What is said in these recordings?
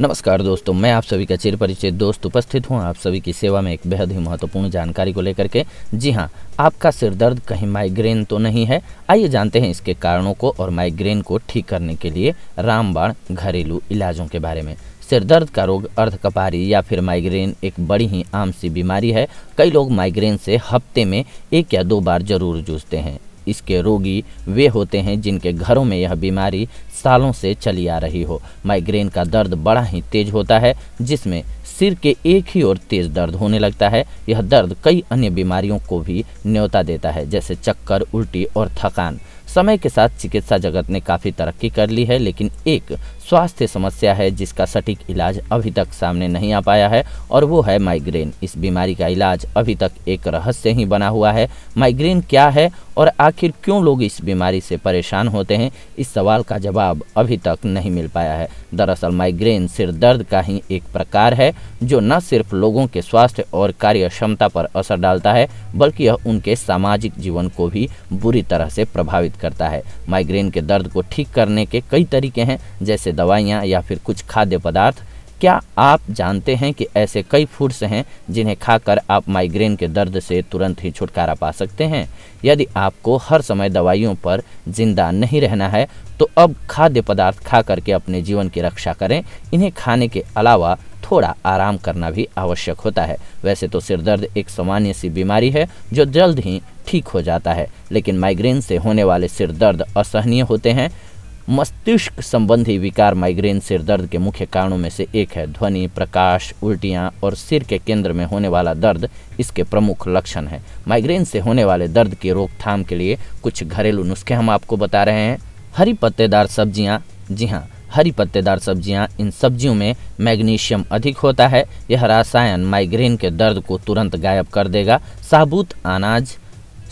नमस्कार दोस्तों मैं आप सभी का चिर परिचित दोस्त उपस्थित हूं आप सभी की सेवा में एक बेहद ही महत्वपूर्ण जानकारी को लेकर के जी हां आपका सिर दर्द कहीं माइग्रेन तो नहीं है आइए जानते हैं इसके कारणों को और माइग्रेन को ठीक करने के लिए रामबाण घरेलू इलाजों के बारे में सिर दर्द का रोग अर्धकपारी या फिर माइग्रेन एक बड़ी ही आम सी बीमारी है कई लोग माइग्रेन से हफ्ते में एक या दो बार जरूर जूझते हैं इसके रोगी वे होते हैं जिनके घरों में यह बीमारी सालों से चली आ रही हो माइग्रेन का दर्द बड़ा ही तेज होता है जिसमें सिर के एक ही ओर तेज दर्द होने लगता है यह दर्द कई अन्य बीमारियों को भी न्योता देता है जैसे चक्कर उल्टी और थकान समय के साथ चिकित्सा जगत ने काफ़ी तरक्की कर ली है लेकिन एक स्वास्थ्य समस्या है जिसका सटीक इलाज अभी तक सामने नहीं आ पाया है और वो है माइग्रेन इस बीमारी का इलाज अभी तक एक रहस्य ही बना हुआ है माइग्रेन क्या है और आखिर क्यों लोग इस बीमारी से परेशान होते हैं इस सवाल का जवाब अभी तक नहीं मिल पाया है दरअसल माइग्रेन सिर दर्द का ही एक प्रकार है जो न सिर्फ लोगों के स्वास्थ्य और कार्य क्षमता पर असर डालता है बल्कि यह उनके सामाजिक जीवन को भी बुरी तरह से प्रभावित करता है माइग्रेन के दर्द को ठीक करने के कई तरीके हैं जैसे दवाइयाँ या फिर कुछ खाद्य पदार्थ क्या आप जानते हैं कि ऐसे कई फूड्स हैं जिन्हें खाकर आप माइग्रेन के दर्द से तुरंत ही छुटकारा पा सकते हैं यदि आपको हर समय दवाइयों पर जिंदा नहीं रहना है तो अब खाद्य पदार्थ खा करके अपने जीवन की रक्षा करें इन्हें खाने के अलावा थोड़ा आराम करना भी आवश्यक होता है वैसे तो सिर दर्द एक सामान्य सी बीमारी है जो जल्द ही ठीक हो जाता है लेकिन माइग्रेन से होने वाले सिर दर्द असहनीय होते हैं मस्तिष्क संबंधी विकार माइग्रेन सिर दर्द के मुख्य कारणों में से एक है ध्वनि प्रकाश उल्टियाँ और सिर के केंद्र में होने वाला दर्द इसके प्रमुख लक्षण है माइग्रेन से होने वाले दर्द की रोकथाम के लिए कुछ घरेलू नुस्खे हम आपको बता रहे हैं हरी पत्तेदार सब्जियाँ जी हाँ हरी पत्तेदार सब्जियां इन सब्जियों में मैग्नीशियम अधिक होता है यह रसायन माइग्रेन के दर्द को तुरंत गायब कर देगा साबुत अनाज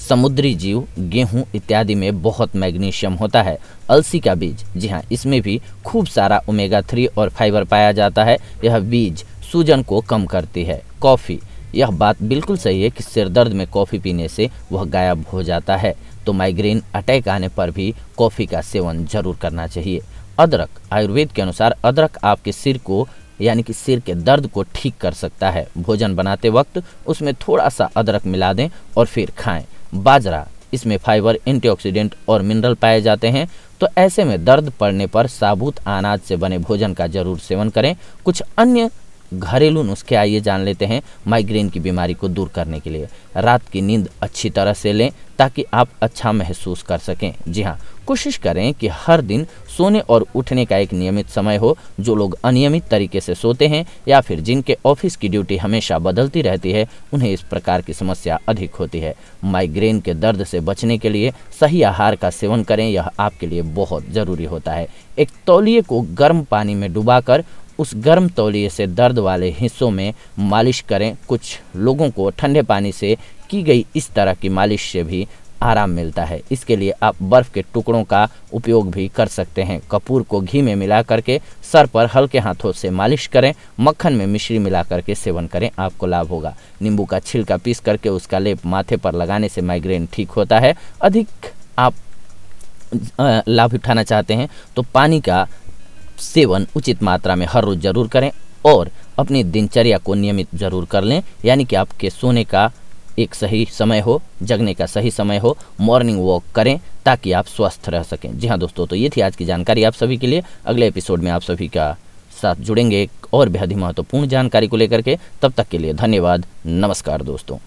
समुद्री जीव गेहूं इत्यादि में बहुत मैग्नीशियम होता है अलसी का बीज जी हाँ इसमें भी खूब सारा ओमेगा थ्री और फाइबर पाया जाता है यह बीज सूजन को कम करती है कॉफ़ी यह बात बिल्कुल सही है कि सिर दर्द में कॉफ़ी पीने से वह गायब हो जाता है तो माइग्रेन अटैक आने पर भी कॉफ़ी का सेवन जरूर करना चाहिए अदरक आयुर्वेद के अनुसार अदरक आपके सिर को यानी कि सिर के दर्द को ठीक कर सकता है भोजन बनाते वक्त उसमें थोड़ा सा अदरक मिला दें और फिर खाएं बाजरा इसमें फाइबर एंटीऑक्सीडेंट और मिनरल पाए जाते हैं तो ऐसे में दर्द पड़ने पर साबुत अनाज से बने भोजन का जरूर सेवन करें कुछ अन्य घरेलू नुस्खे आइए जान लेते हैं माइग्रेन की बीमारी को दूर करने के लिए रात की नींद अच्छी तरह से लें ताकि आप अच्छा महसूस कर सकें जी हाँ कोशिश करें कि हर दिन सोने और उठने का एक नियमित समय हो जो लोग अनियमित तरीके से सोते हैं या फिर जिनके ऑफिस की ड्यूटी हमेशा बदलती रहती है उन्हें इस प्रकार की समस्या अधिक होती है माइग्रेन के दर्द से बचने के लिए सही आहार का सेवन करें यह आपके लिए बहुत ज़रूरी होता है एक तौलिए को गर्म पानी में डुबाकर उस गर्म तौलिए से दर्द वाले हिस्सों में मालिश करें कुछ लोगों को ठंडे पानी से की गई इस तरह की मालिश से भी आराम मिलता है इसके लिए आप बर्फ़ के टुकड़ों का उपयोग भी कर सकते हैं कपूर को घी में मिला करके सर पर हल्के हाथों से मालिश करें मक्खन में मिश्री मिला करके सेवन करें आपको लाभ होगा नींबू का छिलका पीस करके उसका लेप माथे पर लगाने से माइग्रेन ठीक होता है अधिक आप लाभ उठाना चाहते हैं तो पानी का सेवन उचित मात्रा में हर रोज़ ज़रूर करें और अपनी दिनचर्या को नियमित ज़रूर कर लें यानी कि आपके सोने का एक सही समय हो जगने का सही समय हो मॉर्निंग वॉक करें ताकि आप स्वस्थ रह सकें जी हाँ दोस्तों तो ये थी आज की जानकारी आप सभी के लिए अगले एपिसोड में आप सभी का साथ जुड़ेंगे एक और बेहद ही महत्वपूर्ण जानकारी को लेकर के तब तक के लिए धन्यवाद नमस्कार दोस्तों